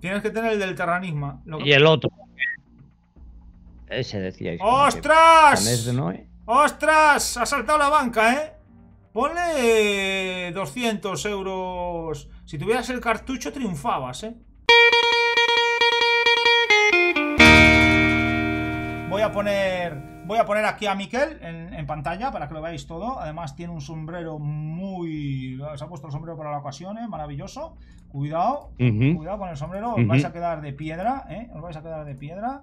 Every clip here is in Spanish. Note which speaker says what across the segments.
Speaker 1: Tienes que tener el del terranismo. Y
Speaker 2: el otro. Ese decía. ¡Ostras! Eh?
Speaker 1: ¡Ostras! Ha saltado la banca, ¿eh? Ponle 200 euros. Si tuvieras el cartucho, triunfabas, ¿eh? Voy a poner Voy a poner aquí a Miquel en, pantalla para que lo veáis todo. Además tiene un sombrero muy... Se ha puesto el sombrero para la ocasión, ¿eh? maravilloso. Cuidado, cuidado con el sombrero, os vais a quedar de piedra, ¿eh? Os vais a quedar de piedra.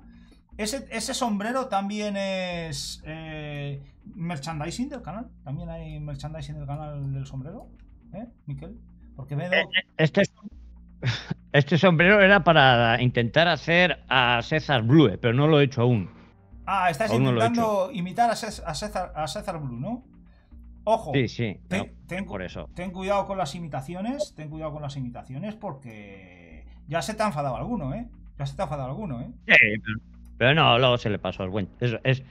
Speaker 1: Ese, ese sombrero también es eh, merchandising del canal. También hay merchandising del canal del sombrero, ¿eh, Miquel?
Speaker 2: Porque eh, eh, Este, este sombrero era para intentar hacer a César Blue, pero no lo he hecho aún.
Speaker 1: Ah, estás intentando imitar a César, a César Blue, ¿no? Ojo. Sí, sí.
Speaker 2: Ten, por eso.
Speaker 1: Ten cuidado con las imitaciones. Ten cuidado con las imitaciones porque ya se te ha enfadado alguno, ¿eh? Ya se te ha enfadado alguno, ¿eh?
Speaker 2: Sí, pero, no, luego se le pasó. Es buen, es, es,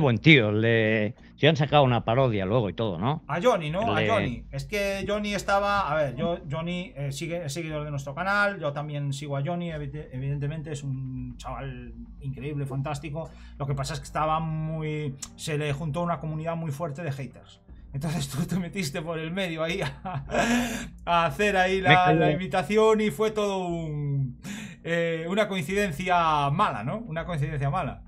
Speaker 2: buen tío. Le, han sacado una parodia luego y todo, ¿no?
Speaker 1: A Johnny, ¿no? a Johnny. Es que Johnny estaba... A ver, yo, Johnny eh, sigue, es seguidor de nuestro canal, yo también sigo a Johnny, evidentemente es un chaval increíble, fantástico. Lo que pasa es que estaba muy... Se le juntó una comunidad muy fuerte de haters. Entonces tú te metiste por el medio ahí a, hacer ahí la, invitación y fue todo eh, una coincidencia mala, ¿no? Una coincidencia mala.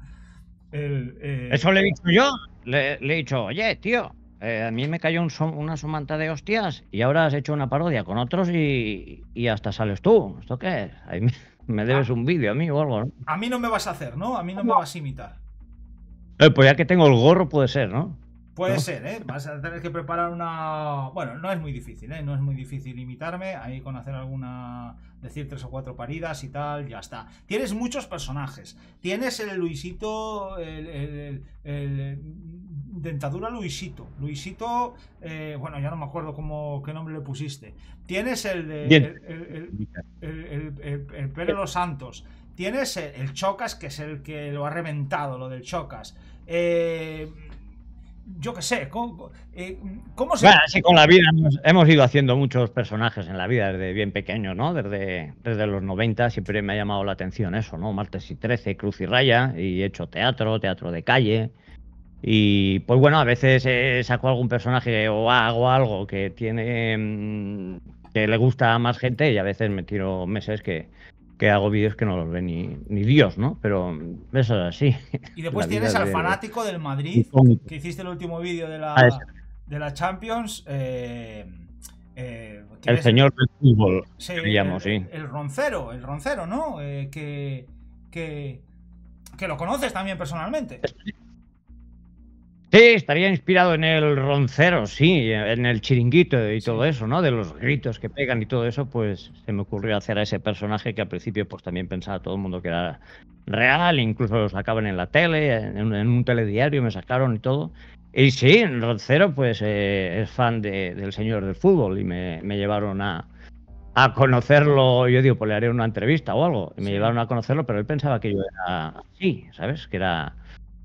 Speaker 1: Eh, Eso le he dicho yo.
Speaker 2: Le, he dicho, oye, tío, eh, a mí me cayó una sumanta de hostias y ahora has hecho una parodia con otros y, hasta sales tú. ¿Esto qué me, ah. debes un vídeo a mí o algo, ¿no?
Speaker 1: A mí no me vas a hacer, ¿no? A mí no, me vas a imitar.
Speaker 2: Eh, pues ya que tengo el gorro puede ser, ¿no?
Speaker 1: Puede ser, ¿eh? Vas a tener que preparar una. Bueno, no es muy difícil, ¿eh? No es muy difícil limitarme. Ahí con hacer alguna. Decir tres o cuatro paridas y tal, ya está. Tienes muchos personajes. Tienes el Luisito. Mm, dentadura Luisito. Luisito. Eh, bueno, ya no me acuerdo cómo, qué nombre le pusiste. Tienes el. El, el Pérez Los Santos. Tienes el, Chocas, que es el que lo ha reventado, lo del Chocas. Eh yo qué sé, ¿cómo, eh, ¿cómo se...? Bueno, así con la vida
Speaker 2: hemos, ido haciendo muchos personajes en la vida desde bien pequeño, ¿no? Desde, desde los 90 siempre me ha llamado la atención eso, ¿no? Martes y 13, Cruz y Raya, y he hecho teatro, teatro de calle. Y pues bueno, a veces eh, saco algún personaje o hago algo que tiene... Mm, que le gusta a más gente y a veces me tiro meses que, que hago vídeos que no los ve ni, Dios, ¿no? Pero eso es así. Y después tienes al fanático del Madrid, que hiciste
Speaker 1: el último vídeo de la, ah, de la Champions. Eh, eh, el señor del fútbol, el, roncero, el roncero, ¿no? Eh, que, que, que, lo conoces también personalmente.
Speaker 2: Sí, estaría inspirado en el roncero, sí, en el chiringuito y todo eso, ¿no? De los gritos que pegan y todo eso, pues se me ocurrió hacer a ese personaje que al principio pues también pensaba todo el mundo que era real, incluso lo sacaban en la tele, en, un telediario me sacaron y todo. Y sí, Roncero pues eh, es fan del señor del fútbol y me, llevaron a, conocerlo, yo digo, pues le haré una entrevista o algo, y me llevaron a conocerlo, pero él pensaba que yo era así, ¿sabes? Que era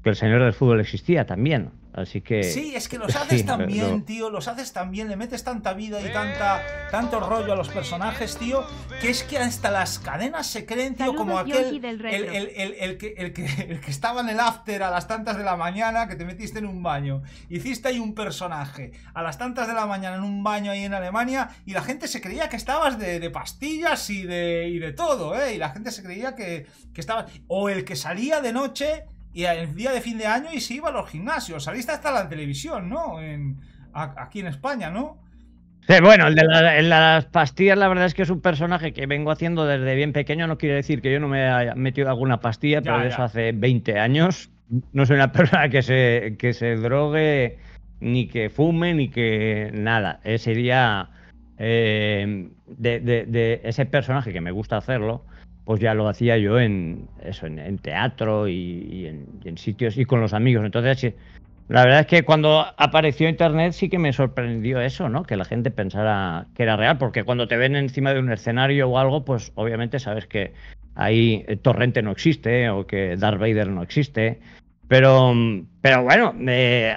Speaker 2: que el señor del fútbol existía también. Así que. Sí,
Speaker 1: es que los haces tan bien, tío. Los haces tan bien. Le metes tanta vida y tanta, tanto rollo a los personajes, tío. Que es que hasta las cadenas se creen, tío, como aquel. El, el, el, que, el, que, el que estaba en el after a las tantas de la mañana, que te metiste en un baño. Hiciste ahí un personaje a las tantas de la mañana en un baño ahí en Alemania. Y la gente se creía que estabas de, de pastillas y de, y de todo, ¿eh? Y la gente se creía que, que estabas. O el que salía de noche y el día de fin de año y se iba a los gimnasios. Saliste hasta la televisión, ¿no? aquí en España, ¿no?
Speaker 2: Sí, bueno, el de, las pastillas, la verdad es que es un personaje que vengo haciendo desde bien pequeño. No quiere decir que yo no me haya metido alguna pastilla, pero eso hace 20 años. No soy una persona que se, se drogue, ni que fume, ni que nada. Ese eh, día eh, de, de ese personaje que me gusta hacerlo, pues ya lo hacía yo en eso, en, teatro y, en, sitios y con los amigos. Entonces, eh, la verdad es que cuando apareció Internet sí que me sorprendió eso, ¿no? Que la gente pensara que era real, porque cuando te ven encima de un escenario o algo, pues obviamente sabes que ahí eh, Torrente no existe ¿eh? o que Darth Vader no existe. Pero, pero bueno,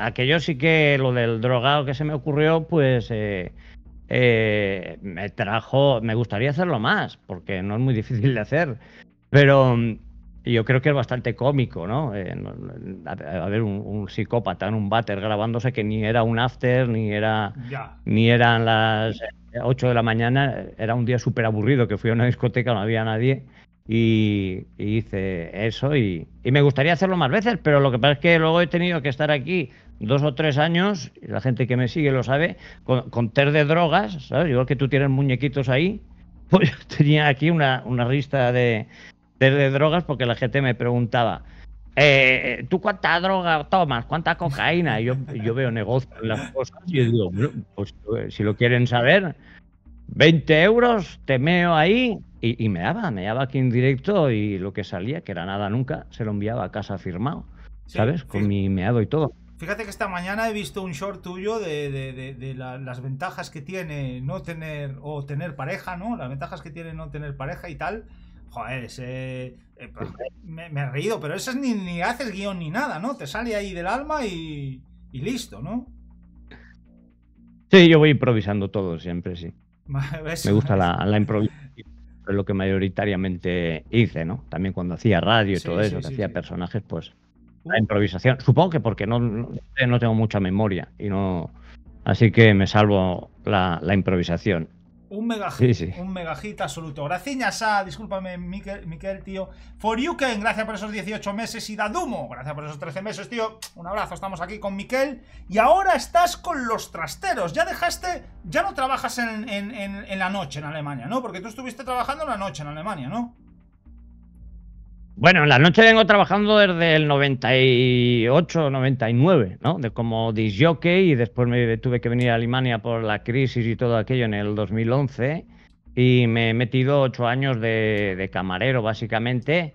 Speaker 2: aquello sí que lo del drogado que se me ocurrió, pues eh, me trajo, me gustaría hacerlo más, porque no es muy difícil de hacer, pero mm, yo creo que es bastante cómico, ¿no? Eh, un, psicópata en un váter grabándose que ni era un after, ni era ni eran las 8 eh, de la mañana, era un día súper aburrido, que fui a una discoteca, no había nadie, y, hice eso, y, y, me gustaría hacerlo más veces, pero lo que pasa es que luego he tenido que estar aquí dos o tres años, la gente que me sigue lo sabe, con, ter de drogas, ¿sabes? Igual que tú tienes muñequitos ahí, pues tenía aquí una, una lista de, ter de, drogas porque la gente me preguntaba, eh, ¿tú cuánta droga tomas? ¿Cuánta cocaína? yo, yo veo negocios en las cosas y digo, pues, eh, si lo quieren saber, 20 euros, te meo ahí. Y, me daba, me daba aquí en directo y lo que salía, que era nada nunca, se lo enviaba a casa firmado, ¿sabes? Con mi meado y todo.
Speaker 1: Fíjate que esta mañana he visto un short tuyo de, las ventajas que tiene no tener o tener pareja, ¿no? Las ventajas que tiene no tener pareja y tal. Joder, ese, eh, pues, me, he reído, pero eso ni, ni, haces guión ni nada, ¿no? Te sale ahí del alma y, listo, ¿no?
Speaker 2: Sí, yo voy improvisando todo siempre, sí. me gusta la, improvisación es lo que mayoritariamente hice, ¿no? También cuando hacía radio y todo eso, hacía personajes, pues la improvisación. Supongo que porque no, no tengo mucha memoria y no. Así que me salvo la, improvisación.
Speaker 1: Un mega un megajito absoluto. Graciñas a, discúlpame, Miquel, tío. For you, Yuken, gracias por esos 18 meses. Y Dadumo, gracias por esos 13 meses, tío. Un abrazo, estamos aquí con Miquel. Y ahora estás con los trasteros. Ya dejaste, ya no trabajas en la noche en Alemania, ¿no? Porque tú estuviste trabajando en la noche en Alemania, ¿no?
Speaker 2: Bueno, en la noche vengo trabajando desde el 98, 99, ¿no? De como disc jockey y después me tuve que venir a Alemania por la crisis y todo aquello en el 2011 y me he metido ocho años de, camarero básicamente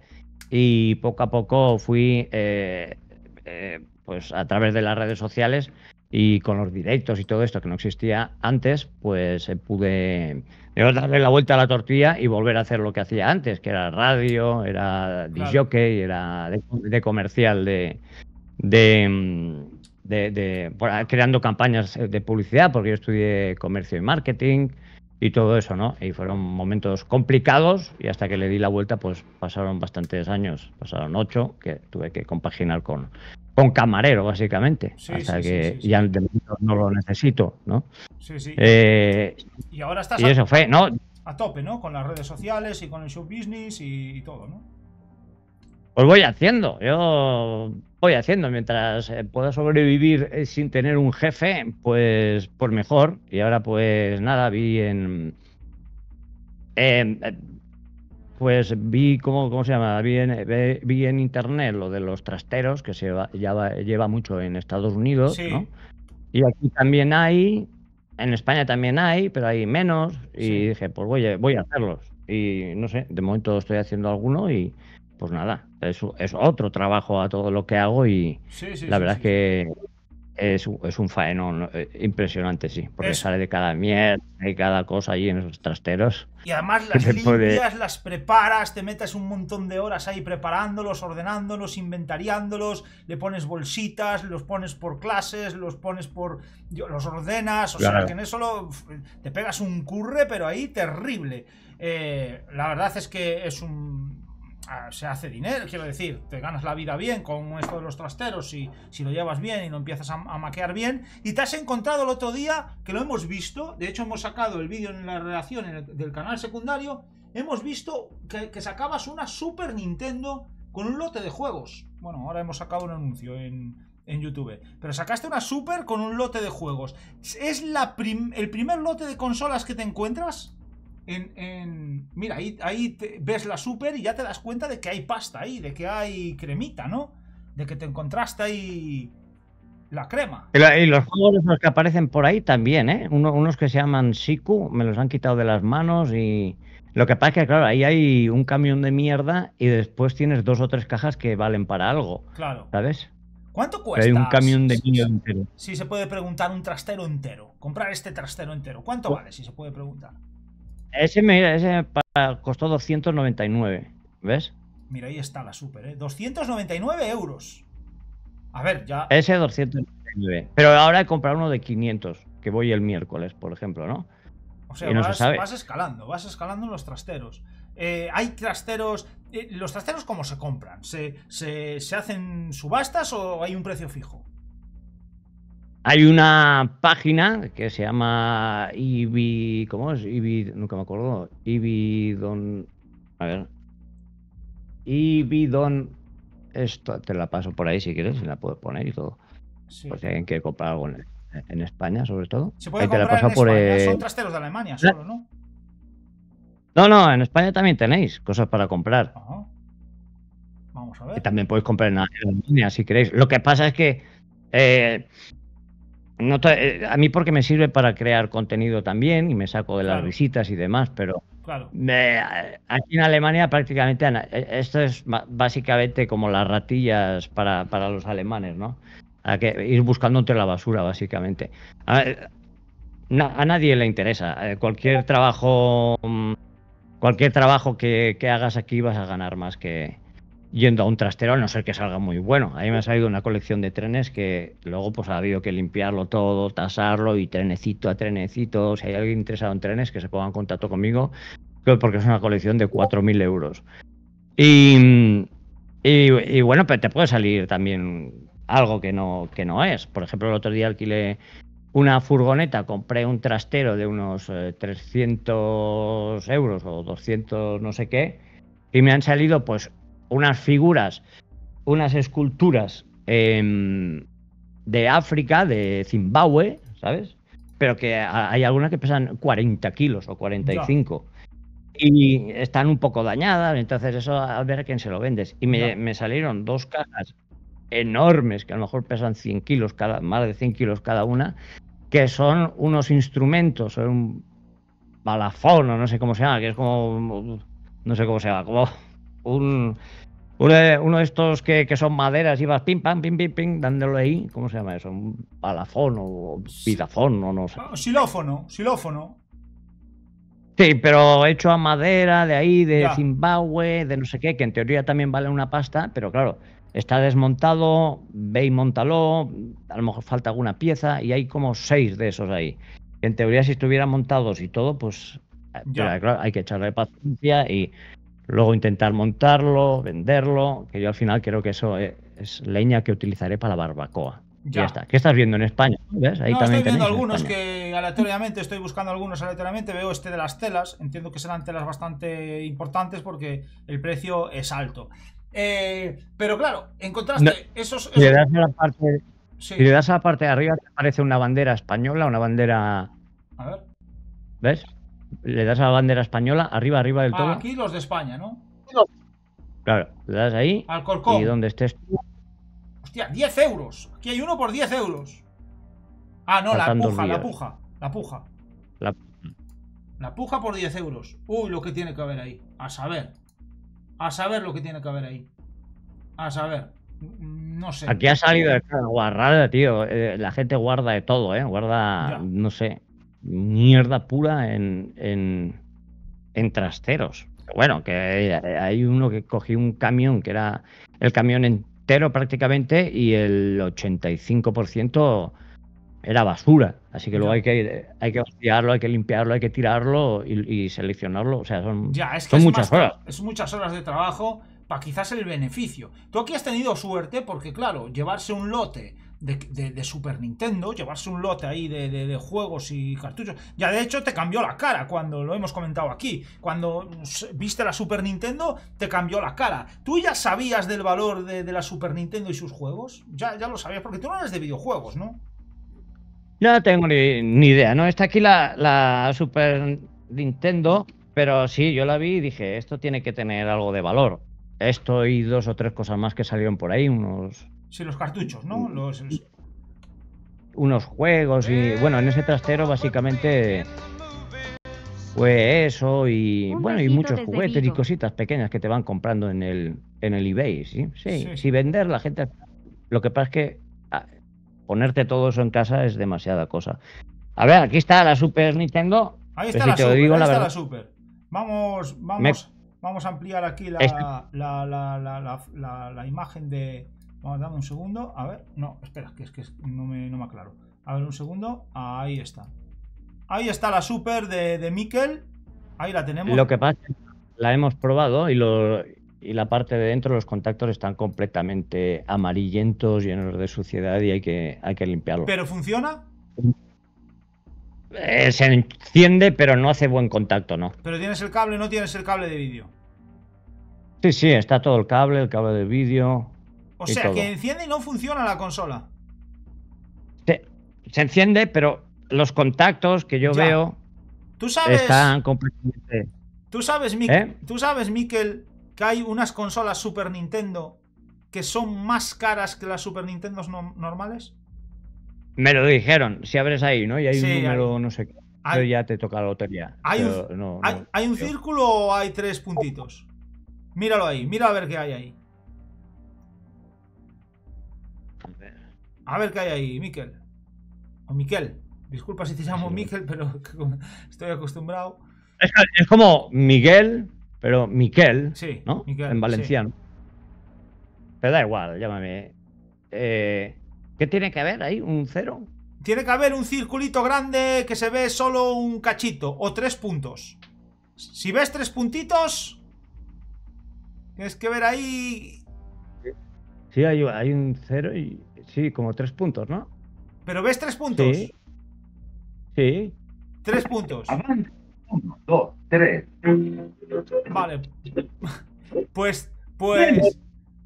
Speaker 2: y poco a poco fui eh, eh, pues a través de las redes sociales y con los directos y todo esto que no existía antes, pues se eh, pude Debo darle la vuelta a la tortilla y volver a hacer lo que hacía antes, que era radio, era disjockey, era de, comercial, de, de, mm, de, creando campañas eh, de publicidad, porque yo estudié comercio y marketing y todo eso, ¿no? Y fueron momentos complicados y hasta que le di la vuelta, pues pasaron bastantes años, pasaron ocho, que tuve que compaginar con, con camarero, básicamente. hasta que ya no lo necesito, ¿no? Sí, sí. Eh, y ahora estás y eso fue, ¿no?
Speaker 1: a tope, ¿no? Con las redes sociales y con el show business y, todo, ¿no?
Speaker 2: Pues voy haciendo, yo voy haciendo. Mientras eh, pueda sobrevivir eh, sin tener un jefe, pues por mejor. Y ahora pues nada, vi en pues vi, ¿cómo, cómo se llama? Vi en, internet lo de los trasteros, que se lleva mucho en Estados Unidos, Y aquí también hay, en España también hay, pero hay menos. Y dije, pues voy a, voy a hacerlos. Y no sé, de momento estoy haciendo alguno y pues nada, es, es otro trabajo a todo lo que hago y la verdad es que es, es un faeno eh, impresionante, sí, porque sale de cada mierda y cada cosa allí en esos trasteros.
Speaker 1: Y además las limpias, las preparas, te metes un montón de horas ahí preparándolos, ordenándolos, inventariándolos, le pones bolsitas, los pones por clases, los pones por... los ordenas, o sea, que en eso te pegas un curre, pero ahí terrible. Eh, la verdad es que es un se hace dinero, quiero decir, te ganas la vida bien con esto de los trasteros, si, si lo llevas bien y lo empiezas a, maquear bien. Y te has encontrado el otro día, que lo hemos visto, de hecho hemos sacado el vídeo en la relación del canal secundario, hemos visto que, sacabas una Super Nintendo con un lote de juegos. Bueno, ahora hemos sacado un anuncio en, YouTube, pero sacaste una Super con un lote de juegos. ¿Es la el primer lote de consolas que te encuentras en, Mira, ahí, ves la super y ya te das cuenta de que hay pasta ahí, de que hay cremita, ¿no? De que te encontraste ahí la crema.
Speaker 2: Y, los juegos los que aparecen por ahí también, ¿eh? unos que se llaman Siku, me los han quitado de las manos y... Lo que pasa es que, claro, ahí hay un camión de mierda y después tienes dos o tres cajas que valen para algo. Claro. ¿Sabes?
Speaker 1: ¿Cuánto cuesta? hay un camión de mierda entero. Sí, se puede preguntar un trastero entero. Comprar este trastero entero. ¿Cuánto vale? Si se puede preguntar.
Speaker 2: Ese, mira, ese costó 299, ¿ves?
Speaker 1: Mira, ahí está la super, ¿eh? 299 euros. A ver, ya.
Speaker 2: Ese 299. Pero ahora he comprado uno de 500, que voy el miércoles, por ejemplo, ¿no? O sea, vas,
Speaker 1: escalando, vas escalando los trasteros. Eh, hay trasteros. Eh, ¿Los trasteros cómo se compran? se hacen subastas o hay un precio fijo?
Speaker 2: Hay una página que se llama Ibi. ¿Cómo es? Ibi. Nunca me acuerdo. don, A ver. don, Esto te la paso por ahí si quieres, si la puedo poner y todo. Por si alguien quiere comprar algo en, España, sobre todo. Se puede comprar en España. Son trasteros de Alemania ah. solo, ¿no? No, no, en España también tenéis cosas para comprar. Vamos a ver. Y también podéis comprar en Alemania si queréis. Lo que pasa es que. Eh, no eh, a mí porque me sirve para crear contenido también y me saco de las visitas y demás, pero aquí en Alemania prácticamente e, esto es básicamente como las ratillas para, los alemanes, ¿no? A que ir buscando entre la basura, básicamente. A, nadie le interesa. Eh, cualquier trabajo, mm, cualquier trabajo que hagas aquí vas a ganar más que, yendo a un trastero, a no ser que salga muy bueno. ahí mí me ha salido una colección de trenes que luego pues ha habido que limpiarlo todo, tasarlo y trenecito a trenecito. Si hay alguien interesado en trenes, que se ponga en contacto conmigo, porque es una colección de 4.000 euros. Y, bueno, pero pues, te puede salir también algo que no, que no es. Por ejemplo, el otro día alquilé una furgoneta, compré un trastero de unos 300 eh, euros o 200 no sé qué, y me han salido pues unas figuras, unas esculturas em, de África, de Zimbabue, ¿sabes? Pero que hay algunas que pesan 40 kilos o 45. Y están un poco dañadas, entonces eso a ver a quién se lo vendes. Y me, salieron dos cajas enormes, que a lo mejor pesan 100 kilos cada, más de 100 kilos cada una, que son unos instrumentos, son un balafón o no sé cómo se llama, que es como, no sé cómo se llama, como un, eh, uno de, estos que, son maderas y vas pim, pam, pim, pim, pim, dándole ahí. ¿Cómo se llama eso? Un palafón o pidafón o no sé. Ah, xilófono,
Speaker 1: xilófono.
Speaker 2: Sí, pero hecho a madera de ahí, de Zimbabue, de no sé qué, que en teoría también vale una pasta, pero claro, está desmontado, ve y montalo, a lo mejor falta alguna pieza y hay como seis de esos ahí. En teoría, si estuvieran montados y todo, pues eh, claro, hay que echarle paciencia y luego intentar montarlo, venderlo, que yo al final creo que eso e-, es, leña que utilizaré para la barbacoa. Ya. está. ¿Qué estás viendo en España? Ahí estoy viendo algunos
Speaker 1: que aleatoriamente, estoy buscando algunos aleatoriamente, veo este de las telas, entiendo que serán telas bastante importantes porque el precio es alto. Eh, pero claro, en contraste esos... le das a la
Speaker 2: parte, le das a la parte de arriba, te parece una bandera española, una bandera... A ver. ¿Ves? le das a la bandera española, arriba, arriba del ah, todo. aquí
Speaker 1: los de España, ¿no?
Speaker 2: Claro, le das ahí. corcón. Y donde estés tú. Hostia, 10 euros.
Speaker 1: Aquí hay uno por 10 euros. Ah, no, la puja, la puja, la puja, la puja. por 10 euros. Uy, lo que tiene que haber ahí. A saber. A saber lo que tiene que haber ahí. A saber. No sé. Aquí ha salido la
Speaker 2: guarrada, tío. Eh, la gente guarda de todo, ¿eh? Guarda, no sé mierda pura en, en, en trasteros. Bueno, que hay uno que cogió un camión que era el camión entero prácticamente y el 85% era basura. Así que luego hay que, hay que hay que limpiarlo, hay que tirarlo y, seleccionarlo. O sea, son, muchas horas.
Speaker 1: Es muchas horas de trabajo para quizás el beneficio. Tú aquí has tenido suerte porque, claro, llevarse un lote de, Super Nintendo, llevarse un lote ahí de, juegos y cartuchos. Ya de hecho te cambió la cara cuando lo hemos comentado aquí. Cuando viste la Super Nintendo, te cambió la cara. ¿Tú ya sabías del valor de, la Super Nintendo y sus juegos? Ya, ya lo sabías, porque tú no eres de videojuegos, ¿no?
Speaker 2: No tengo ni, idea, ¿no? Está aquí la, la Super Nintendo, pero sí, yo la vi y dije, esto tiene que tener algo de valor esto y dos o tres cosas más que salieron por ahí, unos Sí, los cartuchos, ¿no? Mm. Los, Unos juegos y bueno, en ese trastero eh, básicamente fue eso y bueno, y muchos juguetes y cositas pequeñas que te van comprando en el, en el eBay, ¿sí? Sí, sí. Si vender la gente... Lo que pasa es que ah, ponerte todo eso en casa es demasiada cosa. A ver, aquí está la Super Nintendo. Ahí pues está, la, super, ahí está la
Speaker 1: Super. Vamos, vamos, vamos a ampliar aquí la, la, la imagen de, Vamos, dame un segundo. A ver, no, espera, que es que no me, no aclaro. A ver, un segundo. Ahí está. Ahí está la super de, de Mikel. Ahí la tenemos. Lo que
Speaker 2: pasa, la hemos probado y, lo, la parte de dentro, los contactos están completamente amarillentos, llenos de suciedad y hay que, hay que limpiarlo. ¿Pero
Speaker 1: funciona? Eh, se
Speaker 2: enciende, pero no hace buen contacto, ¿no?
Speaker 1: Pero tienes el cable, no tienes el cable de vídeo.
Speaker 2: Sí, sí, está todo el cable, el cable de vídeo. O sea, que
Speaker 1: enciende y no funciona la consola.
Speaker 2: Se, enciende, pero los contactos que yo veo
Speaker 1: ¿Tú sabes, están
Speaker 2: completamente.
Speaker 1: Tú sabes, ¿eh? ¿Tú sabes, Miquel, que hay unas consolas Super Nintendo que son más caras que las Super Nintendo normales?
Speaker 2: Me lo dijeron, si abres ahí, ¿no? Y hay un número, no sé Pero ya te toca la lotería. un,
Speaker 1: ¿Hay, un círculo o hay tres puntitos? Míralo ahí, mira a ver qué hay ahí. A ver qué hay ahí, Miquel. O Miquel. Disculpa si te llamo Miquel, pero estoy acostumbrado.
Speaker 2: Es, como Miguel, pero Miquel, sí, ¿no? en valenciano. Pero da igual, llámame. Eh, ¿Qué tiene que haber ahí? ¿Un cero? Tiene que haber un circulito grande que se ve solo
Speaker 1: un cachito o tres puntos. Si ves tres puntitos, tienes que ver ahí
Speaker 2: Sí, hay, un cero y. Sí, como tres puntos, ¿no?
Speaker 1: ¿Pero ves tres puntos? Sí. Tres puntos. Uno, dos, tres. Vale. Pues, pues.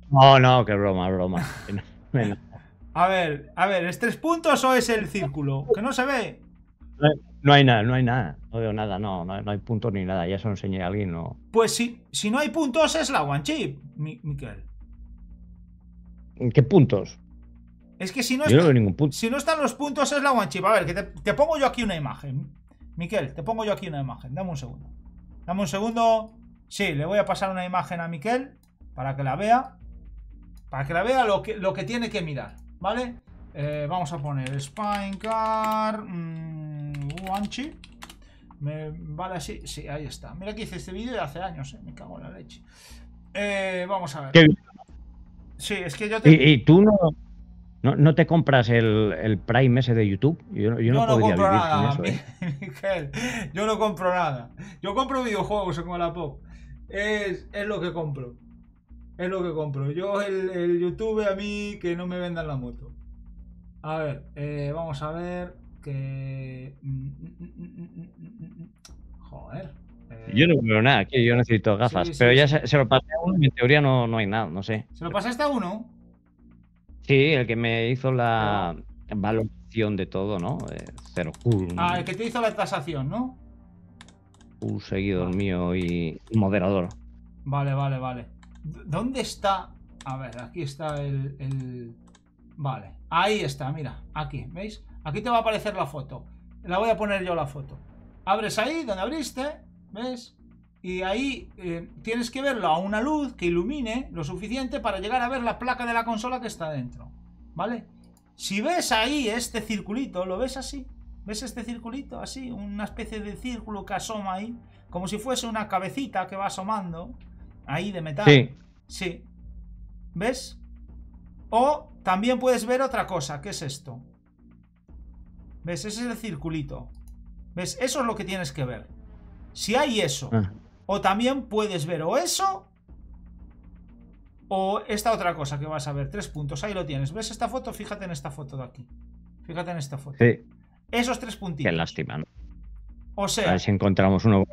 Speaker 2: No, no, qué broma, broma.
Speaker 1: a ver, a ver, ¿es tres puntos o es el círculo? Que no se ve.
Speaker 2: No hay, nada, no hay nada. No veo nada, no, no, hay puntos ni nada. Ya se lo enseñé a alguien, no.
Speaker 1: Pues sí, si no hay puntos es la one chip, Miquel
Speaker 2: qué puntos?
Speaker 1: Es que si no, si no están los puntos es la guanchi. A ver, que te, pongo yo aquí una imagen. Miquel, te pongo yo aquí una imagen. Dame un segundo. Dame un segundo. Sí, le voy a pasar una imagen a Miquel para que la vea. Para que la vea lo que, lo que tiene que mirar, ¿vale? Eh, vamos a poner Spinecar mmm, vale así, sí, ahí está. Mira que hice este vídeo de hace años, eh, me cago en la leche. Eh, vamos a ver. Sí, es que yo ¿Y,
Speaker 2: tú no, te compras el, Prime ese de YouTube? Yo, no, compro nada, ¿eh?
Speaker 1: Miguel, yo no compro nada. Yo compro videojuegos como la pop. Es, lo que compro. Es lo que compro. Yo, el, YouTube, a mí, que no me vendan la moto. A ver, eh, vamos a ver que... Mm, mm, mm,
Speaker 2: Joder. Yo no veo nada aquí, yo necesito gafas. pero ya se, lo pasé a uno y en teoría no, no hay nada, no sé. ¿Se
Speaker 1: lo pasaste a uno?
Speaker 2: Sí, el que me hizo la ah. de todo, ¿no? cero. Eh, ah, el
Speaker 1: que te hizo la tasación, ¿no?
Speaker 2: Un seguidor mío y moderador.
Speaker 1: Vale, vale, vale. ¿Dónde está? A ver, aquí está el, Vale, ahí está, mira, aquí, ¿veis? Aquí te va a aparecer la foto. La voy a poner yo la foto. Abres ahí, donde abriste, ¿Ves? Y ahí eh, tienes que verlo a una luz que ilumine lo suficiente para llegar a ver la placa de la consola que está dentro. ¿Vale? Si ves ahí este circulito, lo ves así. ¿Ves este circulito? Así, una especie de círculo que asoma ahí. Como si fuese una cabecita que va asomando. Ahí de metal. Sí. ¿Ves? O también puedes ver otra cosa, ¿Qué es esto. ¿Ves? Ese es el circulito. ¿Ves? Eso es lo que tienes que ver. Si hay eso, ah. o también puedes ver o eso, o esta otra cosa que vas a ver, tres puntos, ahí lo tienes. ¿Ves esta foto? Fíjate en esta foto de aquí. Fíjate en esta foto. Sí. Esos tres puntitos. Qué lástima. ¿no? O sea. A ver si
Speaker 2: encontramos uno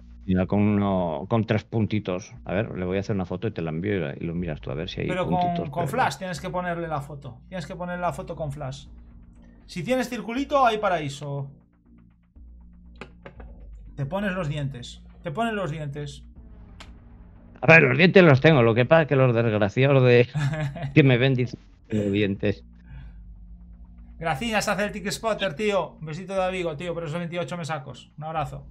Speaker 2: con, uno con tres puntitos. A ver, le voy a hacer una foto y te la envío y lo miras tú a ver si hay pero Con, con flash
Speaker 1: tienes que ponerle la foto. Tienes que poner la foto con flash. Si tienes circulito, hay paraíso. Te pones los dientes. Te pones los dientes.
Speaker 2: A ver, los dientes los tengo. Lo que pasa es que los desgraciados de que me ven dicen los dientes.
Speaker 1: Gracias, hace el spotter, tío. Un besito de amigo, tío. Por esos 28 me sacos. Un abrazo.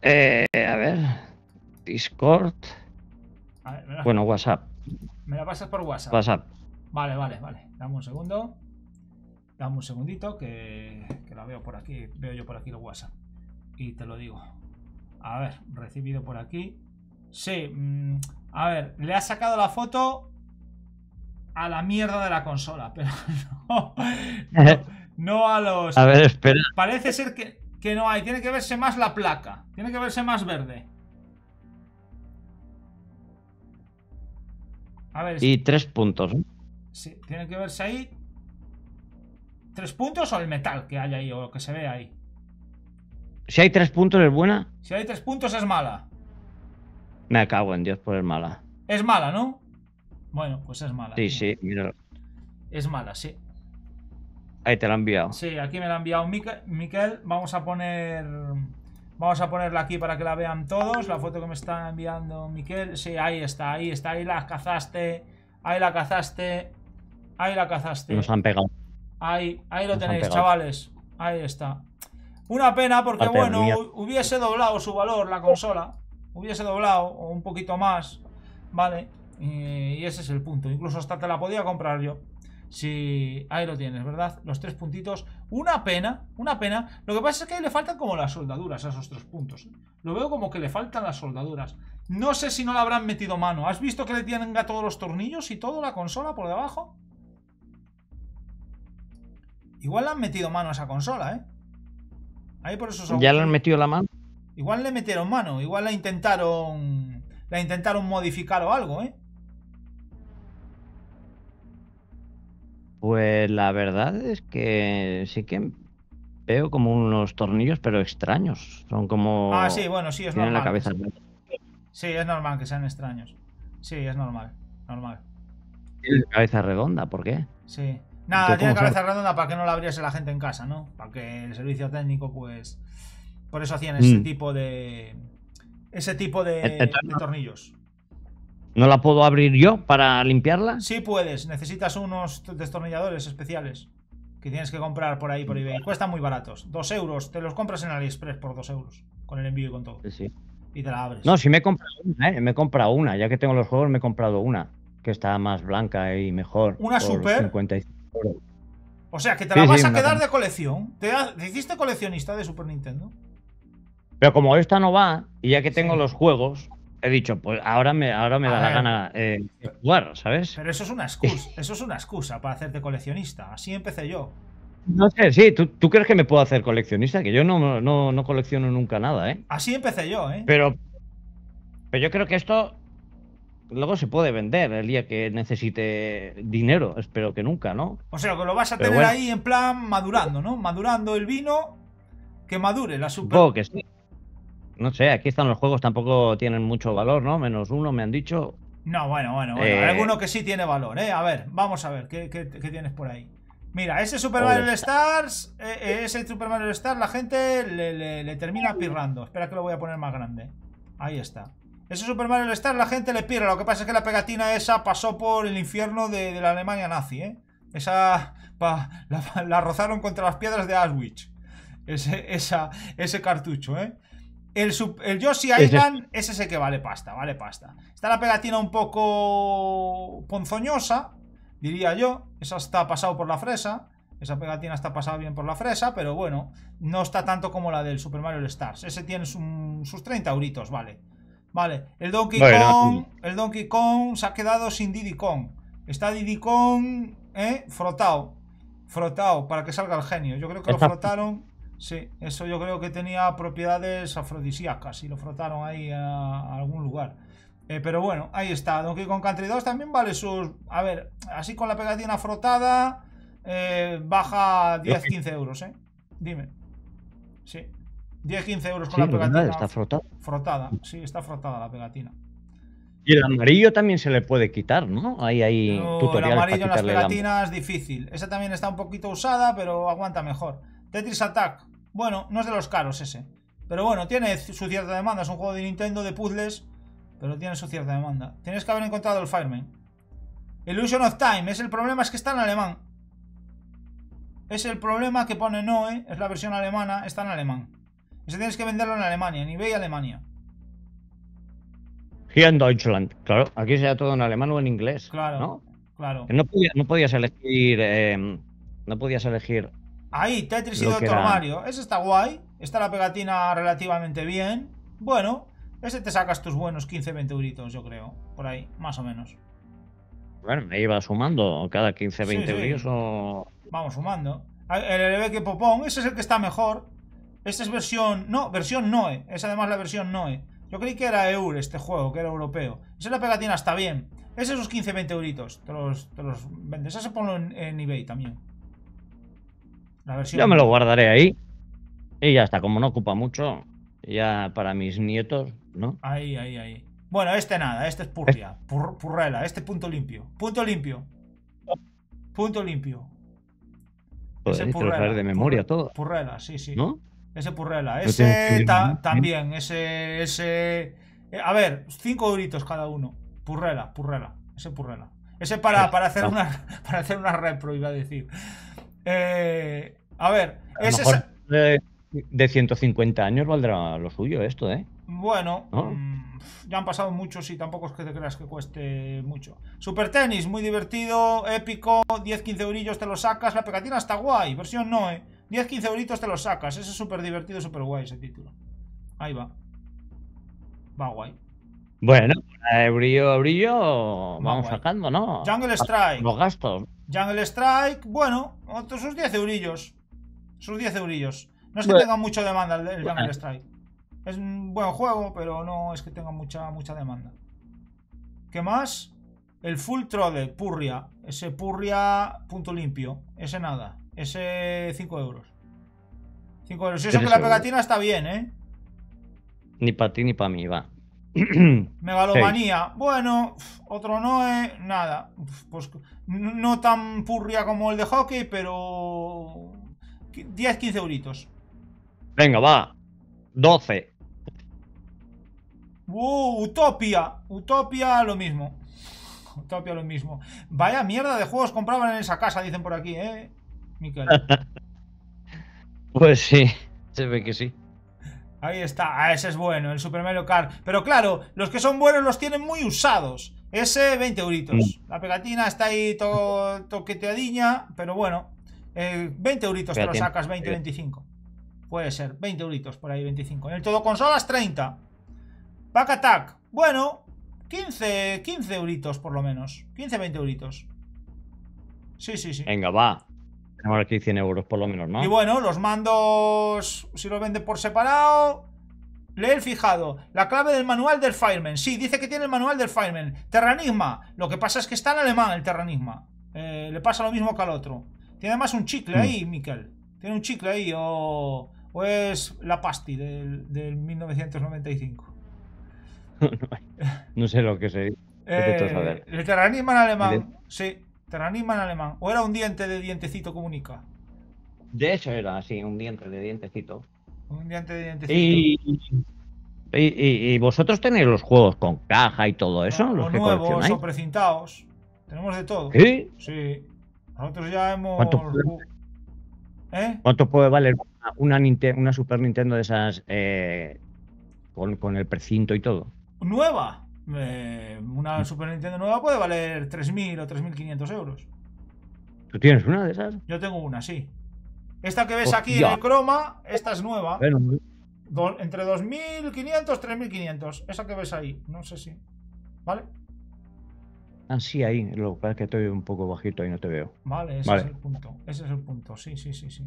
Speaker 2: Eh, a ver. Discord. Bueno, WhatsApp.
Speaker 1: Me la pasas por WhatsApp. WhatsApp. Vale, vale, vale. Dame un segundo. Dame un segundito que, la veo por aquí. Veo yo por aquí lo WhatsApp. Y te lo digo. A ver, recibido por aquí. Sí, mm, a ver, le ha sacado la foto a la mierda de la consola, pero no, no, a los... A ver, espera. Parece ser que, no hay, tiene que verse más la placa, tiene que verse más verde. A ver,
Speaker 2: y tres puntos.
Speaker 1: Sí, tiene que verse ahí ¿Tres puntos o el metal que hay ahí o lo que se ve ahí?
Speaker 2: Si hay tres puntos es buena.
Speaker 1: Si hay tres puntos es mala.
Speaker 2: Me acabo en Dios por el mala.
Speaker 1: Es mala, ¿no? Bueno, pues es mala. Sí,
Speaker 2: sí, mira.
Speaker 1: Es mala, sí.
Speaker 2: Ahí te la ha enviado. Sí,
Speaker 1: aquí me la ha enviado Miquel. Vamos a poner. Vamos a ponerla aquí para que la vean todos. La foto que me está enviando Miquel. Sí, ahí está, ahí está. Ahí la cazaste. Ahí la cazaste. Ahí la cazaste. Nos han pegado. Ahí, ahí lo tenéis, chavales. Ahí está. Una pena porque, bueno, hubiese doblado su valor la consola. Hubiese doblado un poquito más. Vale. Y ese es el punto. Incluso hasta te la podía comprar yo. Si ahí lo tienes, ¿verdad? Los tres puntitos. Una pena, una pena. Lo que pasa es que le faltan como las soldaduras a esos tres puntos. ¿eh? Lo veo como que le faltan las soldaduras. No sé si no le habrán metido mano. ¿Has visto que le tienen a todos los tornillos y todo la consola por debajo? Igual le han metido mano a esa consola, ¿eh? Ahí por eso ¿Ya le han metido la mano? Igual le metieron mano, igual la intentaron. La intentaron modificar o algo, ¿eh?
Speaker 2: Pues la verdad es que sí que veo como unos tornillos, pero extraños. Son como. Ah, sí, bueno, sí, es normal. La cabeza.
Speaker 1: Sí, es normal que sean extraños. Sí, es normal. Normal.
Speaker 2: Tiene la cabeza redonda, ¿por qué?
Speaker 1: Sí. Nada, tiene cabeza redonda para que no la abriese la gente en casa, ¿no? Para que el servicio técnico, pues. Por eso hacían ese mm. tipo de. Ese tipo de, tornillos.
Speaker 2: ¿No la puedo abrir yo para limpiarla?
Speaker 1: Sí puedes, necesitas unos destornilladores especiales que tienes que comprar por ahí, por eBay. Cuestan muy baratos. Dos euros. Te los compras en AliExpress por dos euros. Con el envío y con todo. Sí. Y te la abres. No, si
Speaker 2: me he comprado una, ¿eh? Me he comprado una. Ya que tengo los juegos, me he comprado una. Que está más blanca y mejor. Una super.
Speaker 1: O sea, que te la vas a quedar de colección. ¿Te, hiciste coleccionista de Super Nintendo.
Speaker 2: Pero como esta no va, y ya que tengo los juegos, he dicho, pues ahora me, ahora me da la gana eh, jugar, ¿sabes?
Speaker 1: Pero eso es una excusa, eso es una excusa para hacerte coleccionista. Así empecé yo.
Speaker 2: No sé, sí, ¿tú, crees que me puedo hacer coleccionista? Que yo no, no, colecciono nunca nada, ¿eh?
Speaker 1: Así empecé yo, ¿eh?
Speaker 2: pero yo creo que esto luego se puede vender el día que necesite dinero. Espero que nunca, ¿no?
Speaker 1: O sea, que lo vas a tener ahí en plan madurando, ¿no? Madurando el vino, que madure la super.
Speaker 2: No sé, aquí están los juegos, tampoco tienen mucho valor, ¿no? Menos uno, me han dicho.
Speaker 1: No, bueno, bueno, bueno. Eh, alguno que sí tiene valor, ¿eh? A ver, vamos a ver, ¿qué, tienes por ahí? Mira, ese Super Mario Stars, eh, eh, ese Super Mario Stars, la gente le termina pirrando. Espera que lo voy a poner más grande. Ahí está. Ese Super Mario Star la gente le pierde Lo que pasa es que la pegatina esa pasó por el infierno de, la Alemania nazi, ¿eh? Esa la, rozaron contra las piedras de Auschwitz. Ese, esa, ese cartucho, ¿eh? El, sub, el Yoshi Island es ese que vale pasta, vale pasta. Está la pegatina un poco ponzoñosa, diría yo. Esa está pasado por la fresa. Esa pegatina está pasada bien por la fresa, pero bueno, no está tanto como la del Super Mario Stars. Ese tiene sus 30 euritos, vale. Vale, el Donkey Kong, el Donkey Kong se ha quedado sin Diddy Kong. Está Diddy Kong, ¿eh? Frotado. Frotado, para que salga el genio. Yo creo que lo frotaron. Sí, eso yo creo que tenía propiedades afrodisíacas y lo frotaron ahí a, algún lugar. Eh, pero bueno, ahí está. Donkey Kong Country 2 también vale sus. A ver, así con la pegatina frotada, eh, baja 10-15 euros, ¿eh? Dime. Sí. 10-15 euros con la pegatina. está frotada. Frotada, sí, está frotada la pegatina.
Speaker 2: Y el amarillo también se le puede quitar, ¿no? Ahí hay El amarillo en las pegatinas
Speaker 1: difícil. Esa también está un poquito usada, pero aguanta mejor. Tetris Attack. Bueno, no es de los caros ese. Pero bueno, tiene su cierta demanda. Es un juego de Nintendo de puzzles, pero tiene su cierta demanda. Tienes que haber encontrado el Fireman. Illusion of Time. Es el problema, es que está en alemán. Es el problema que pone Noe. Es la versión alemana, está en alemán. Ese tienes que venderlo en Alemania, en eBay Alemania.
Speaker 2: Hier en Deutschland, claro. Aquí sea todo en alemán o en inglés. Claro. ¿no? Claro. No, podías elegir. Em, no podías elegir.
Speaker 1: Ahí, Tetris y Doctor Mario. Ese está guay. Está la pegatina relativamente bien. Bueno, ese te sacas tus buenos 15-20 euritos, yo creo. Por ahí, más o menos.
Speaker 2: Bueno, me iba sumando cada 15-20 sí, o.
Speaker 1: Vamos sumando. El LB que popón, ese es el que está mejor. Esta es versión... No, versión Noe. Es además la versión Noe. Yo creí que era EUR este juego, que era europeo. Esa es la pegatina, está bien. Es esos 15-20 euritos. Te los, vendes. Esa se pone en, eBay también. La
Speaker 2: versión... me lo guardaré ahí. Y ya está, como no ocupa mucho, ya para mis nietos, ¿no?
Speaker 1: Ahí, ahí, ahí. Bueno, este nada, este es Purria. Este- pur, purrela, este punto limpio. Punto limpio. Punto limpio.
Speaker 2: Ese purrela, de memoria todo.
Speaker 1: Purrela, sí, sí. ¿No? Ese Purrela. Ese también. Ese, ese. Eh, a ver, Cinco euritos cada uno. Purrela, Purrela. Ese Purrela. Ese para, para hacer una para hacer una repro, iba a decir. Eh, a ver, ese
Speaker 2: de, 150 años valdrá lo suyo esto, ¿eh? Bueno, mm,
Speaker 1: ya han pasado muchos y tampoco es que te creas que cueste mucho. Super tenis, muy divertido, épico, 10-15 eurillos te lo sacas, la pegatina está guay, versión no, ¿eh? 10, 15 euritos te los sacas. Ese es súper divertido, súper guay ese título. Ahí va. Va guay.
Speaker 2: Bueno, brillo brillo, brillo, vamos sacando, ¿no? Jungle Strike. Los gastos.
Speaker 1: Jungle Strike, bueno, otros sus 10 eurillos. Sus 10 eurillos. No es que tenga mucha demanda el, Jungle Strike. Es un buen juego, pero no es que tenga mucha, mucha demanda. ¿Qué más? El Full de Purria. Ese Purria punto limpio. Ese nada. Ese 5 euros. 5 euros. Eso que la pegatina está bien, ¿eh?
Speaker 2: Ni para ti ni para mí, va. Megalomanía.
Speaker 1: Bueno, otro no es nada. Pues no tan furria como el de hockey, pero 10, 15 euritos.
Speaker 2: Venga, va. 12.
Speaker 1: Uh, Utopia. Utopia lo mismo. Utopia lo mismo. Vaya mierda de juegos compraban en esa casa, dicen por aquí, eh.
Speaker 2: pues sí, se ve que sí.
Speaker 1: Ahí está, ah, ese es bueno, el Super Mario Kart. Pero claro, los que son buenos los tienen muy usados. Ese 20 euritos. Mm. La pegatina está ahí to toqueteadiña, pero bueno. 20 eh, euritos te lo sacas, 20, 25. Eh. Puede ser, 20 euritos por ahí, 25. En el todo consolas, 30. Back Attack, bueno, 15, 15 euritos por lo menos. 15, 20 euritos.
Speaker 2: Sí, sí, sí. Venga, va aquí 100 euros por lo menos, Y bueno, los
Speaker 1: mandos, si los vende por separado... Lee el fijado. La clave del manual del Fireman. Sí, dice que tiene el manual del Fireman. Terranisma. Lo que pasa es que está en alemán el terranisma. Eh, le pasa lo mismo que al otro. Tiene además un chicle mm. ahí, Miquel. Tiene un chicle ahí. O, es la pasti del, 1995.
Speaker 2: No, sé lo que se eh, el Terranigma en alemán.
Speaker 1: Sí. Te reanima en alemán. ¿O era un diente de dientecito comunica?
Speaker 2: De hecho era así, un diente de dientecito. Un diente de dientecito. Y, vosotros tenéis los juegos con caja y todo eso? los o nuevos o
Speaker 1: precintados. Tenemos de todo. ¿Sí? Sí. Nosotros ya hemos... ¿Cuánto
Speaker 2: puede, ¿Eh? valer una, una, una, Super Nintendo de esas eh, con, con el precinto y todo?
Speaker 1: ¿Nueva? Eh, una Super Nintendo nueva puede valer 3.000 o 3.500 euros.
Speaker 2: ¿Tú tienes una de esas?
Speaker 1: Yo tengo una, sí. Esta que ves aquí en el croma, esta es nueva. Bueno. entre 2.500 y 3.500. Esa que ves ahí, no sé si. ¿Vale?
Speaker 2: Ah, sí, ahí. Lo que pasa es que estoy un poco bajito y no te veo. Vale, ese es el
Speaker 1: punto. Ese es el punto. Sí, sí, sí, sí.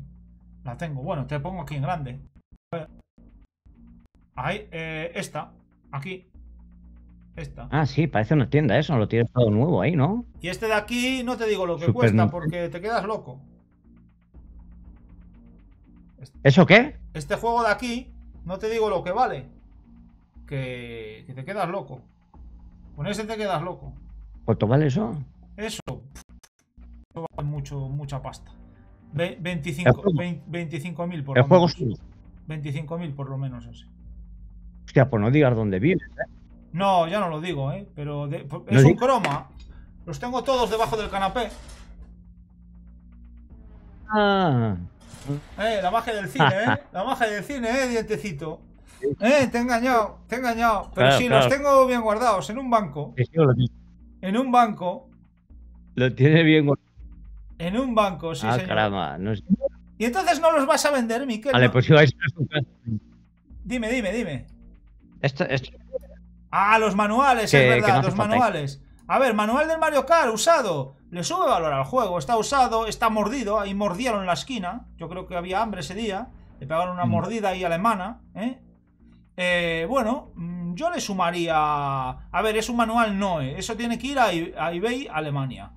Speaker 1: La tengo. Bueno, te pongo aquí en grande. Ahí, eh, esta. Aquí.
Speaker 2: Ah, sí, parece una tienda eso, lo tienes todo nuevo ahí, ¿no?
Speaker 1: Y este de aquí no te digo lo que cuesta porque te quedas loco.
Speaker 2: Este- ¿Eso qué?
Speaker 1: Este juego de aquí, no te digo lo que vale. Que, te quedas loco. Con ese te quedas loco.
Speaker 2: ¿Cuánto vale eso?
Speaker 1: Eso. No mucho, mucha pasta. Ve 25 mil por El juego suyo? 25.000 por lo menos así.
Speaker 2: Hostia, pues no digas dónde vives, ¿eh?
Speaker 1: No, ya no lo digo, ¿eh? Pero de, es un croma. Los tengo todos debajo del canapé.
Speaker 2: Ah.
Speaker 1: Eh, la magia del cine, ¿eh? La magia del cine, ¿eh, dientecito? Eh, te he engañado, te he engañado. Pero sí, los tengo bien guardados en un banco. En un banco.
Speaker 2: Lo tiene bien guardado.
Speaker 1: En un banco, sí, ah, Caramba, Y entonces no los vas a vender, Miquel. Vale,
Speaker 2: pues si vais a su
Speaker 1: Dime, dime, dime. Esto, esto Ah, los manuales, es verdad, los manuales. A ver, manual del Mario Kart, usado. Le sube valor al juego, está usado, está mordido, ahí mordieron la esquina. Yo creo que había hambre ese día. Le pegaron una mm. mordida ahí alemana, ¿eh? eh bueno, mm, yo le sumaría. A ver, es un manual Noe. Eso tiene que ir a, a eBay, Alemania.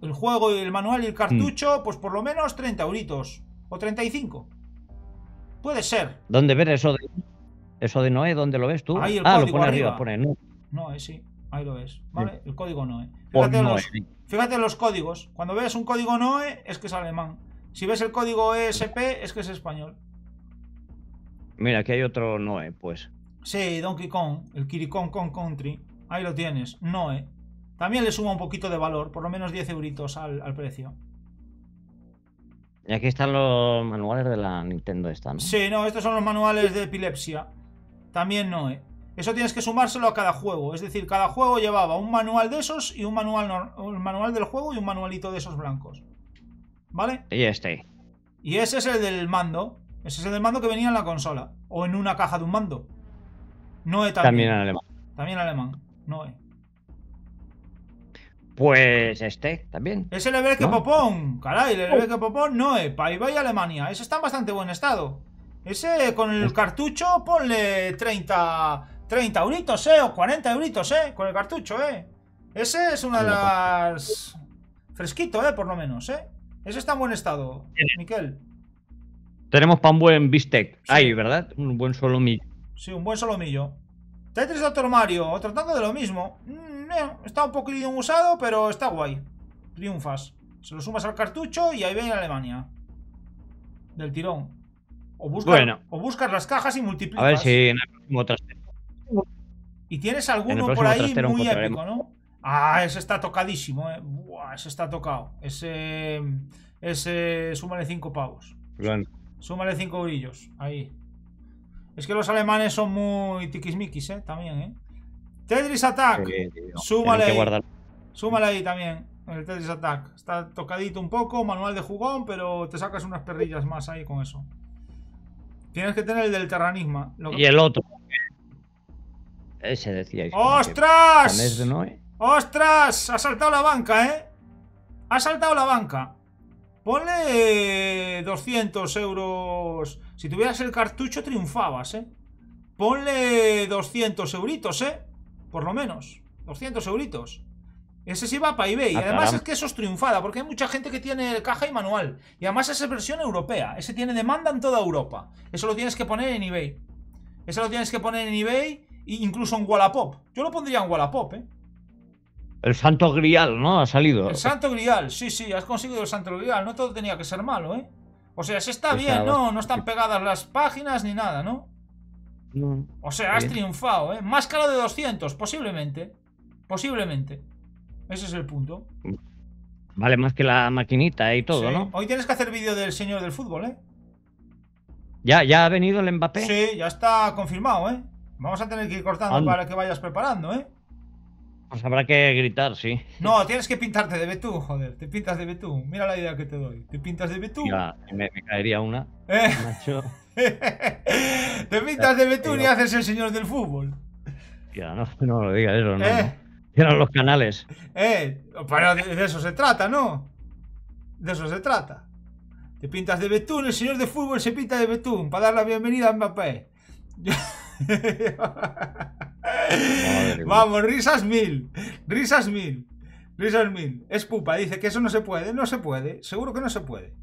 Speaker 1: El juego, y el manual y el mm. cartucho, pues por lo menos 30 euritos. O 35. Puede ser.
Speaker 2: ¿Dónde ver eso de eso de Noé, ¿dónde lo ves tú? ah, lo pone arriba, pone Noé.
Speaker 1: Noé, sí. Ahí lo ves. ¿Vale? El código Noé. Fíjate, en Los, códigos. Cuando ves un código Noé, es que es alemán. Si ves el código ESP, es que es español.
Speaker 2: Mira, aquí hay otro Noé, pues.
Speaker 1: Sí, Donkey Kong, el Kirikon Kong Country. Ahí lo tienes, Noé. También le suma un poquito de valor, por lo menos 10 euritos al, precio.
Speaker 2: Y aquí están los manuales de la Nintendo esta,
Speaker 1: Sí, no, estos son los manuales de epilepsia. También no, ¿eh? Eso tienes que sumárselo a cada juego. Es decir, cada juego llevaba un manual de esos y un manual, manual del juego y un manualito de esos blancos. ¿Vale? Y este. Y ese es el del mando. Ese es el del mando que venía en la consola. O en una caja de un mando. No eh, también. También alemán. También alemán. No eh.
Speaker 2: Pues este también. Es el que Popón. Caray, el oh. Eberke que
Speaker 1: Popón no paiva y Alemania. Ese está en bastante buen estado. Ese con el cartucho ponle 30, 30 euritos, ¿eh? O 40 euritos, ¿eh? Con el cartucho, ¿eh? Ese es una de pues. las... Fresquito, ¿eh? Por lo menos, ¿eh? Ese está en buen estado, Miquel.
Speaker 2: Tenemos un buen bistec. Ahí, ¿verdad? Un buen solomillo.
Speaker 1: Sí, un buen solomillo. Tetris Doctor Mario, tratando de lo mismo. Mm, eh, está un poquito usado, pero está guay. Triunfas. Se lo sumas al cartucho y ahí viene Alemania. Del tirón. O buscas, las cajas y multiplicas. A ver si
Speaker 2: en el próximo trastero.
Speaker 1: Y tienes alguno por ahí muy épico, ¿no? Ah, ese está tocadísimo, eh. Buah, ese está tocado. Ese. Ese. Súmale 5 pavos. Súmale 5 brillos. Ahí. Es que los alemanes son muy tiquismiquis, eh. También, eh. Tetris Attack. súmale ahí. Súmale ahí también. El Tetris Attack. Está tocadito un poco, manual de jugón, pero te sacas unas perrillas más ahí con eso. Tienes que tener el del terranismo. Y el
Speaker 2: otro. Ese decía. ¡Ostras!
Speaker 1: ¡Ostras! Ha saltado la banca, ¿eh? Ha saltado la banca. Ponle 200 eh, euros. Si tuvieras el cartucho, triunfabas, ¿eh? Ponle 200 euritos, ¿eh? Por lo menos. 200 euritos. Ese sí va para eBay. y ah, además es que eso es triunfada, porque hay mucha gente que tiene caja y manual. Y además esa es versión europea. Ese tiene demanda en toda Europa. Eso lo tienes que poner en eBay. Eso lo tienes que poner en eBay e incluso en Wallapop. Yo lo pondría en Wallapop, ¿eh?
Speaker 2: El santo grial, ¿no? Ha salido. El santo
Speaker 1: grial, sí, sí, has conseguido el santo grial. No todo tenía que ser malo, ¿eh? O sea, se está bien, ¿no? No están pegadas las páginas ni nada, ¿no? Mm, o sea, has triunfado, ¿eh? Máscara de 200, posiblemente. Posiblemente. Ese es el punto.
Speaker 2: Vale más que la maquinita y todo, ¿no?
Speaker 1: Hoy tienes que hacer vídeo del señor del fútbol, ¿eh?
Speaker 2: ¿Ya, ¿Ya ha venido el embate? Sí,
Speaker 1: ya está confirmado, ¿eh? Vamos a tener que ir cortando para que vayas preparando, ¿eh?
Speaker 2: Pues habrá que gritar, sí.
Speaker 1: No, tienes que pintarte de Betú, joder. Te pintas de Betú. Mira la idea que te doy. Te pintas de Betú.
Speaker 2: Ya, me, me, caería una. ¿Eh?
Speaker 1: te pintas de Betú y haces el señor del fútbol.
Speaker 2: Ya, no, no lo digas eso, ¿Eh? no los canales.
Speaker 1: Eh, pero de, eso se trata, ¿no? De eso se trata. Te pintas de betún, el señor de fútbol se pinta de betún para dar la bienvenida a Mbappé. Vamos, risas mil. Risas mil. Risas mil. Es pupa, dice que eso no se puede. No se puede. Seguro que no se puede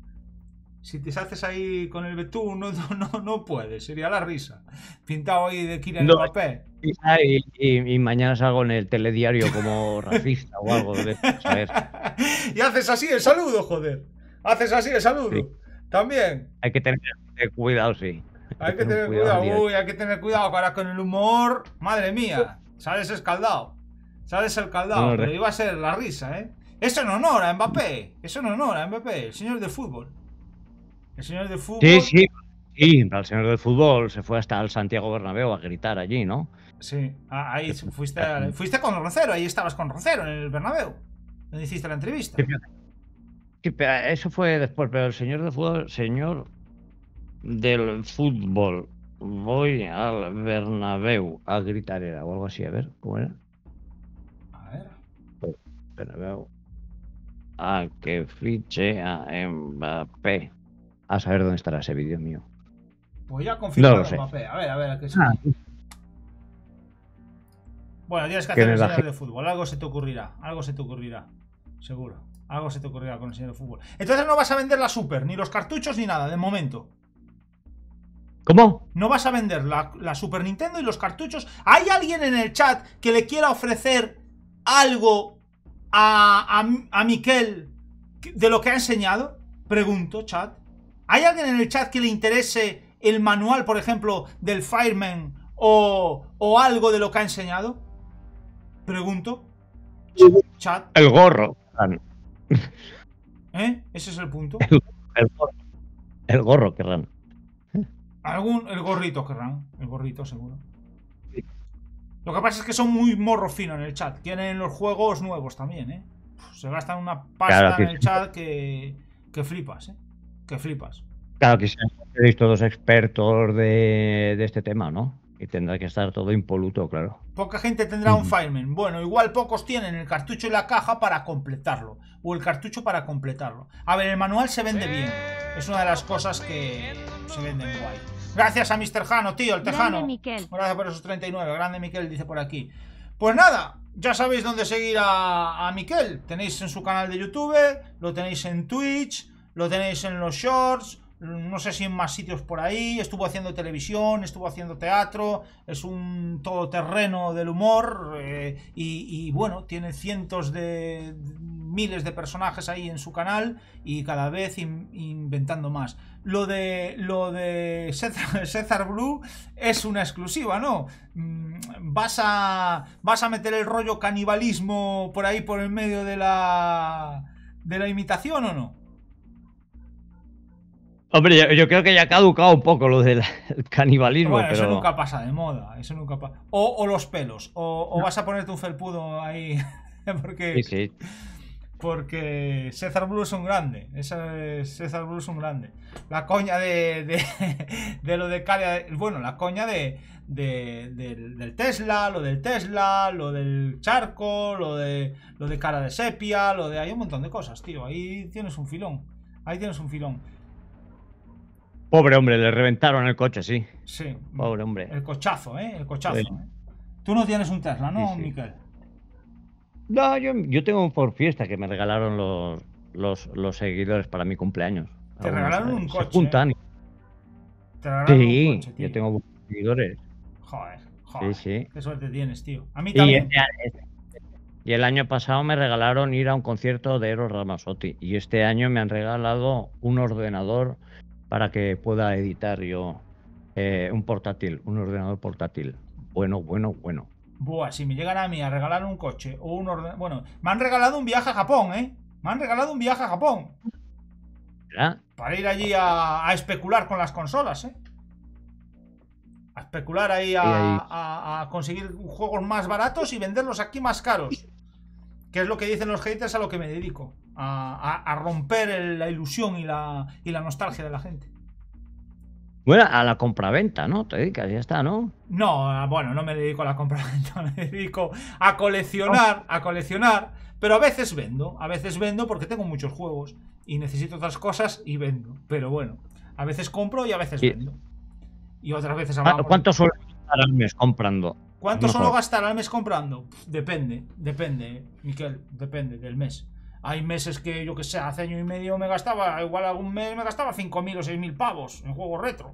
Speaker 1: si te haces ahí con el betún, no, no, no puedes, sería la risa. Pintado ahí de Kira Mbappé.
Speaker 2: Ah, y, mañana salgo en el telediario como racista o algo de eso,
Speaker 1: Y haces así el saludo, joder. Haces así el saludo. También.
Speaker 2: Hay que tener cuidado, sí.
Speaker 1: Hay, que tener cuidado, uy, hay que tener cuidado para con el humor. Madre mía, sales escaldado. Sales escaldado, no, pero iba a ser la risa, ¿eh? Eso en honor a Mbappé, Eso en honor a Mbappé, el señor de fútbol. El señor de fútbol. Sí, sí.
Speaker 2: Y el señor del fútbol se fue hasta el Santiago Bernabéu a gritar allí, ¿no? Sí,
Speaker 1: ah, ahí fuiste, fuiste con Rocero ahí estabas con Rocero en el Bernabéu, donde hiciste la entrevista.
Speaker 2: Sí, eso fue después, pero el señor del fútbol, señor del fútbol, voy al Bernabéu a gritar era o algo así, a ver, ¿cómo era? A ver. Pues, Bernabéu. A que fiche a Mbappé. A saber dónde estará ese vídeo mío.
Speaker 1: Pues ya no lo A ver, a ver, ¿qué ah. Bueno, tienes que hacer el señor de fútbol. Algo se te ocurrirá. Algo se te ocurrirá. Seguro. Algo se te ocurrirá con el señor de fútbol. Entonces no vas a vender la Super, ni los cartuchos ni nada, de momento. ¿Cómo? No vas a vender la, Super Nintendo y los cartuchos. ¿Hay alguien en el chat que le quiera ofrecer algo a, a Miquel de lo que ha enseñado? Pregunto, chat. ¿Hay alguien en el chat que le interese el manual, por ejemplo, del Fireman o, algo de lo que ha enseñado? Pregunto.
Speaker 2: El gorro. Ah,
Speaker 1: ¿Eh? Ese es el punto.
Speaker 2: El, gorro. El gorro
Speaker 1: Algún, el gorrito querrán. El gorrito, seguro. Lo que pasa es que son muy morro fino en el chat. Tienen los juegos nuevos también, ¿eh? Se gastan una pasta en el chat que, que flipas, ¿eh? que flipas.
Speaker 2: Claro, que seréis todos expertos de, este tema, ¿no? Y tendrá que estar todo impoluto, claro.
Speaker 1: Poca gente tendrá un Fireman. Bueno, igual pocos tienen el cartucho y la caja para completarlo. O el cartucho para completarlo. A ver, el manual se vende bien. Es una de las cosas que se venden guay. Gracias a Mr. Jano, tío, el tejano. Gracias por esos 39. Grande Miquel, dice por aquí. Pues nada, ya sabéis dónde seguir a, a Miquel. Tenéis en su canal de YouTube, lo tenéis en Twitch lo tenéis en los shorts, no sé si en más sitios por ahí. Estuvo haciendo televisión, estuvo haciendo teatro. Es un todoterreno del humor. Eh, y, bueno, tiene cientos de miles de personajes ahí en su canal y cada vez inventando más. Lo de, lo de César, Blue es una exclusiva, ¿no? Mm, vas a, vas a meter el rollo canibalismo por ahí por el medio de la, de la imitación o no?
Speaker 2: Hombre, yo, creo que ya ha caducado un poco lo del canibalismo. Bueno, eso nunca
Speaker 1: pasa de moda. o, los pelos. O, vas a ponerte un felpudo ahí. Porque. César Blue es un grande. César Blue es un grande. La coña de, lo de Bueno, la coña de, del, del, Tesla, lo del Tesla, lo del charco, lo de, lo de cara de sepia, lo de. Hay un montón de cosas, tío. Ahí tienes un filón. Ahí tienes un filón.
Speaker 2: Pobre hombre, le reventaron el coche, sí. Sí. Pobre hombre.
Speaker 1: El cochazo, ¿eh? El cochazo. ¿eh? Tú no tienes un Tesla, ¿no, Miquel?
Speaker 2: No, yo, tengo un Ford Fiesta que me regalaron los, los, seguidores para mi cumpleaños. Te regalaron un coche. Se juntan.
Speaker 1: Te regalaron un
Speaker 2: coche, tío. yo tengo seguidores.
Speaker 1: Joder, joder. Sí, sí. Qué suerte tienes, tío. A mí también. Y, este este
Speaker 2: y el año pasado me regalaron ir a un concierto de Eros Ramazzotti. Y este año me han regalado un ordenador para que pueda editar yo eh, un portátil, un ordenador portátil. Bueno, bueno, bueno.
Speaker 1: Buah, si me llegan a mí a regalar un coche o un ordenador... Bueno, me han regalado un viaje a Japón, ¿eh? Me han regalado un viaje a Japón. ¿verdad? Para ir allí a, especular con las consolas, ¿eh? A especular ahí a conseguir juegos más baratos y venderlos aquí más caros que es lo que dicen los haters a lo que me dedico, a, romper la ilusión y la, nostalgia de la gente.
Speaker 2: Bueno, a la compraventa, ¿no? Te dedicas, ya está, ¿no?
Speaker 1: No, bueno, no me dedico a la compraventa, me dedico a coleccionar, a coleccionar, pero a veces vendo, a veces vendo porque tengo muchos juegos y necesito otras cosas y vendo, pero bueno, a veces compro y a veces vendo. Y otras veces ah, cuántos ¿Cuánto suele
Speaker 2: estar comprando? ¿Cuánto solo
Speaker 1: gastar al mes comprando? depende, depende, Miquel, depende del mes. Hay meses que, yo que sé, hace año y medio me gastaba, igual algún mes me gastaba 5.000 o 6.000 pavos en juego retro.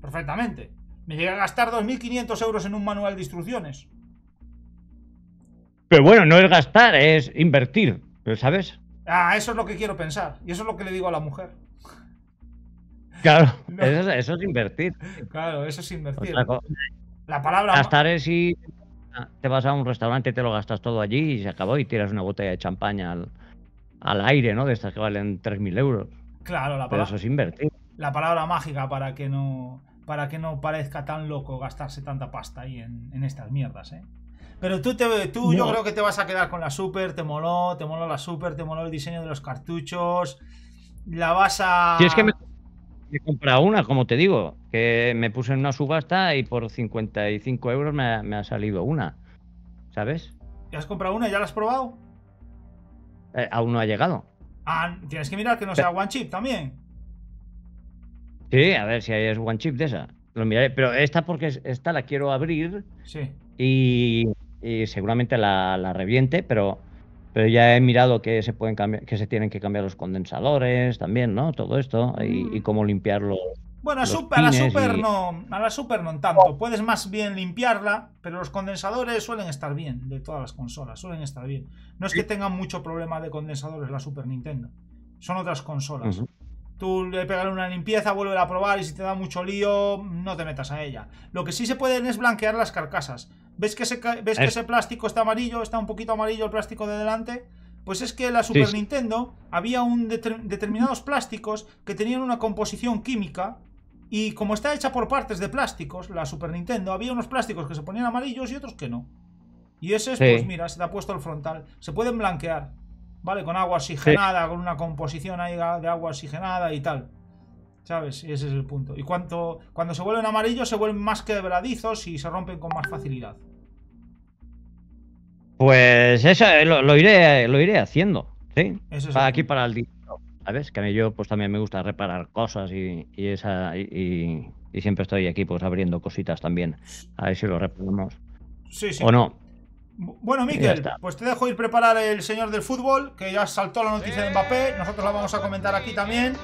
Speaker 1: Perfectamente. Me llega a gastar 2.500 euros en un manual de instrucciones.
Speaker 2: Pero bueno, no es gastar, es invertir, ¿sabes?
Speaker 1: Ah, eso es lo que quiero pensar. Y eso es lo que le digo a la mujer.
Speaker 2: Claro, eso, es invertir.
Speaker 1: Claro, eso es invertir. La palabra. gastar
Speaker 2: es si te vas a un restaurante, te lo gastas todo allí y se acabó y tiras una botella de champaña al, aire, ¿no? De estas que valen 3.000 euros.
Speaker 1: Claro, la palabra. Pero eso es invertir. La palabra mágica para que no para que no parezca tan loco gastarse tanta pasta ahí en, estas mierdas, ¿eh? Pero tú, te, tú yo creo que te vas a quedar con la Super, te moló, te moló la Super, te moló el diseño de los cartuchos, la vas a
Speaker 2: he comprado una, como te digo, que me puse en una subasta y por 55 euros me ha, salido una. ¿Sabes?
Speaker 1: ¿Ya has comprado una? ¿Ya la has probado?
Speaker 2: Eh, aún no ha llegado.
Speaker 1: Ah, tienes que mirar que no sea One Chip también.
Speaker 2: Sí, a ver si hay es One Chip de esa. Lo miraré, pero esta porque esta la quiero abrir. Y, seguramente la reviente, pero pero ya he mirado que se pueden cambiar, que se tienen que cambiar los condensadores también, ¿no? Todo esto y, mm. cómo limpiarlo. Bueno, a, la super no,
Speaker 1: a tanto. Puedes más bien limpiarla, pero los condensadores suelen estar bien de todas las consolas, suelen estar bien. No es que tengan mucho problema de condensadores la Super Nintendo. Son otras consolas. Tú le pegas una limpieza, vuelve a probar y si te da mucho lío, no te metas a ella. Lo que sí se pueden es blanquear las carcasas. ¿Ves que ese, plástico está amarillo? Está un poquito amarillo el plástico de delante. Pues es que la Super Nintendo había un determinados plásticos que tenían una composición química y como está hecha por partes de plásticos, la Super Nintendo, había unos plásticos que se ponían amarillos y otros que no. Y ese es, pues mira, se te ha puesto el frontal. Se pueden blanquear. ¿vale? Con agua oxigenada, con una composición ahí de agua oxigenada y tal. ¿Sabes? Ese es el punto. Y cuanto, cuando se vuelven amarillos, se vuelven más quebradizos y se rompen con más facilidad.
Speaker 2: Pues eso eh, lo, iré, lo iré haciendo, ¿sí? aquí, para el dinero. ¿Sabes? Que a mí yo pues también me gusta reparar cosas y, esa y, siempre estoy aquí pues abriendo cositas también. A ver si lo reparamos. sí. O no.
Speaker 1: Bueno, Miquel, pues te dejo ir preparar el señor del fútbol, que ya saltó la noticia de Mbappé. Eh, Nosotros la vamos a comentar aquí también.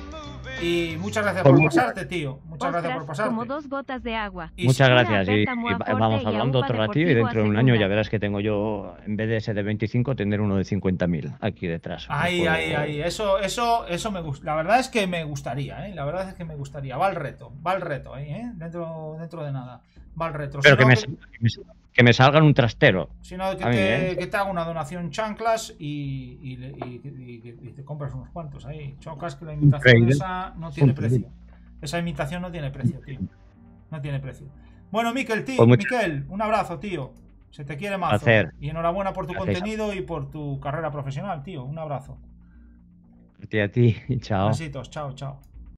Speaker 1: Y muchas gracias pues por pasarte, tío. Muchas gracias por pasarte. Como dos gotas de agua. muchas gracias. Y, vamos hablando otro ratito y dentro de un año ya
Speaker 2: verás que tengo yo, en vez de ese de 25, tener uno de 50.000 aquí detrás. Ahí, ahí, ahí.
Speaker 1: Eso, eso, eso me gusta. La verdad es que me gustaría, ¿eh? La verdad es que me gustaría. Va el reto, va el reto ahí, ¿eh? Dentro, dentro de nada. Va el reto
Speaker 2: que me salgan un trastero. Sino que, te,
Speaker 1: ¿eh? que te haga una donación chanclas y, te compras unos cuantos ahí. Chocas que la imitación esa no tiene precio. Esa imitación no tiene precio, tío. No tiene precio. Bueno, Miquel, tío, pues Miquel, un abrazo, tío. Se te quiere más. Y enhorabuena por tu contenido y por tu carrera profesional, tío. Un abrazo.
Speaker 2: A ti, a ti. Chao. Besitos,
Speaker 1: chao, chao.